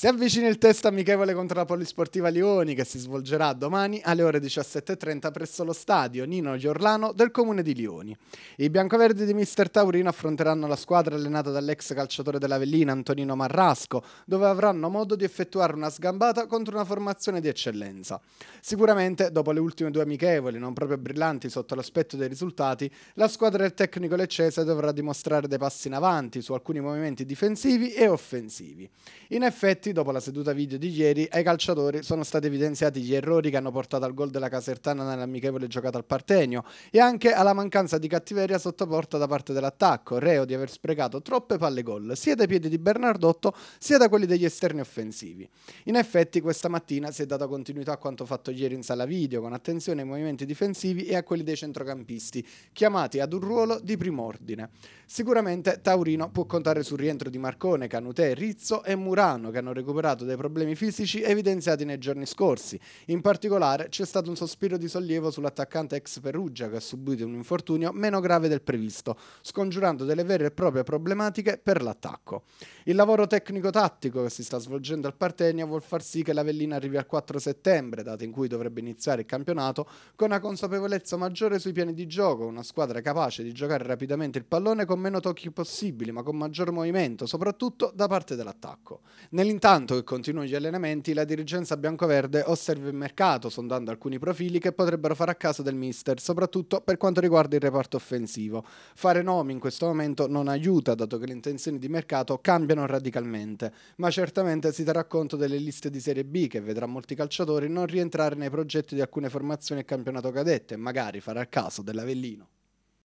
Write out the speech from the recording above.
Si avvicina il test amichevole contro la Polisportiva Lioni che si svolgerà domani alle ore 17.30 presso lo stadio Nino Giorlano del comune di Lioni. I biancoverdi di Mister Taurino affronteranno la squadra allenata dall'ex calciatore dell'Avellina Antonino Marrasco, dove avranno modo di effettuare una sgambata contro una formazione di eccellenza. Sicuramente, dopo le ultime due amichevoli, non proprio brillanti sotto l'aspetto dei risultati, la squadra del tecnico leccese dovrà dimostrare dei passi in avanti su alcuni movimenti difensivi e offensivi. In effetti, minuti dopo la seduta video di ieri, ai calciatori sono stati evidenziati gli errori che hanno portato al gol della Casertana nell'amichevole giocata al Partenio e anche alla mancanza di cattiveria sotto porta da parte dell'attacco, reo di aver sprecato troppe palle gol sia dai piedi di Bernardotto sia da quelli degli esterni offensivi. In effetti questa mattina si è data continuità a quanto fatto ieri in sala video, con attenzione ai movimenti difensivi e a quelli dei centrocampisti, chiamati ad un ruolo di primo ordine. Sicuramente Taurino può contare sul rientro di Marcone, Canutè, Rizzo e Murano che hanno recuperato dai problemi fisici evidenziati nei giorni scorsi. In particolare c'è stato un sospiro di sollievo sull'attaccante ex Perugia che ha subito un infortunio meno grave del previsto, scongiurando delle vere e proprie problematiche per l'attacco. Il lavoro tecnico-tattico che si sta svolgendo al Partenio vuol far sì che l'Avellina arrivi al 4 settembre, data in cui dovrebbe iniziare il campionato, con una consapevolezza maggiore sui piani di gioco, una squadra capace di giocare rapidamente il pallone con meno tocchi possibili, ma con maggior movimento, soprattutto da parte dell'attacco. Nell'interno Intanto che continuano gli allenamenti, la dirigenza biancoverde osserva il mercato, sondando alcuni profili che potrebbero fare a caso del mister, soprattutto per quanto riguarda il reparto offensivo. Fare nomi in questo momento non aiuta, dato che le intenzioni di mercato cambiano radicalmente, ma certamente si terrà conto delle liste di Serie B che vedrà molti calciatori non rientrare nei progetti di alcune formazioni e campionato cadette, magari farà a caso dell'Avellino.